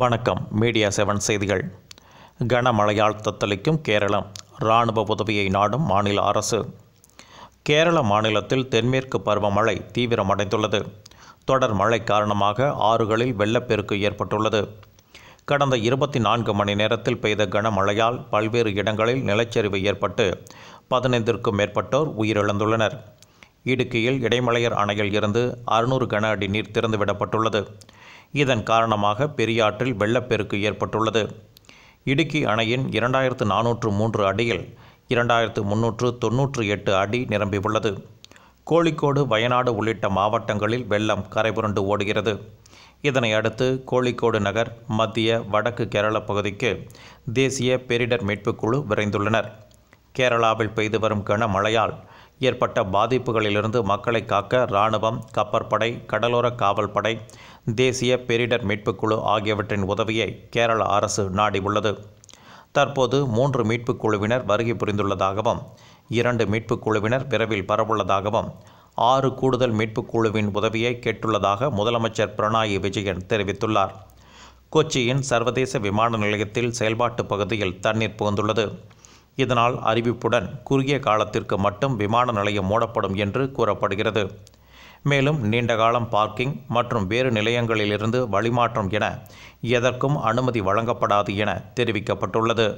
வணக்கம் media seven செய்திகள் கனமழையால் தத்தளிக்கும் கேரளம் இராணுவ உதவியை நாடும் மாநில அரசு கேரள மாநிலத்தில் தென்மேற்கு பருவமழை தீவிரமடைந்துள்ளது தொடர் மழை காரணமாக ஆறுகளில் வெள்ளப்பெருக்கு ஏற்பட்டுள்ளது கடந்த இருபத்தி நான்கு மணி நேரத்தில் பெய்த கனமழையால் பல்வேறு இடங்களில் நிலச்சரிவு ஏற்பட்டு பதினைந்திற்கும் மேற்பட்டோர் உயிரிழந்துள்ளனர் இடுக்கியில் இடைமலையர் அணையில் இருந்து அறுநூறு கன அடி நீர் திறந்துவிடப்பட்டுள்ளது இதன் காரணமாக பெரியாற்றில் வெள்ளப்பெருக்கு ஏற்பட்டுள்ளது இடுக்கி அணையின் இரண்டாயிரத்து நானூற்று மூன்று அடியில் இரண்டாயிரத்து முன்னூற்று தொன்னூற்று எட்டு அடி நிரம்பியுள்ளது கோழிக்கோடு வயநாடு உள்ளிட்ட மாவட்டங்களில் வெள்ளம் கரைபுரண்டு ஓடுகிறது இதனை அடுத்து கோழிக்கோடு நகர் மத்திய வடக்கு கேரள பகுதிக்கு தேசிய பேரிடர் மீட்புக் குழு விரைந்துள்ளனர் கேரளாவில் பெய்து வரும் கனமழையால் ஏற்பட்ட பாதிப்புகளிலிருந்து மக்களை காக்க இராணுவம் கப்பற்படை கடலோர காவல்படை தேசிய பேரிடர் மீட்புக்குழு ஆகியவற்றின் உதவியை கேரள அரசு நாடியுள்ளது தற்போது மூன்று மீட்புக் குழுவினர் வருகை புரிந்துள்ளதாகவும் இரண்டு மீட்புக் குழுவினர் விரைவில் பரவுள்ளதாகவும் ஆறு கூடுதல் மீட்புக் குழுவின் உதவியை கேட்டுள்ளதாக முதலமைச்சர் பிரணாயி விஜயன் தெரிவித்துள்ளார் கொச்சியின் சர்வதேச விமான நிலையத்தில் செயல்பாட்டு பகுதியில் தண்ணீர் புகுந்துள்ளது இதனால் அறிவிப்புடன் குறுகிய காலத்திற்கு மட்டும் விமான நிலையம் மூடப்படும் என்று கூறப்படுகிறது மேலும் நீண்டகாலம் பார்க்கிங் மற்றும் வேறு நிலையங்களிலிருந்து வழிமாற்றம் என எதற்கும் அனுமதி வழங்கப்படாது என தெரிவிக்கப்பட்டுள்ளது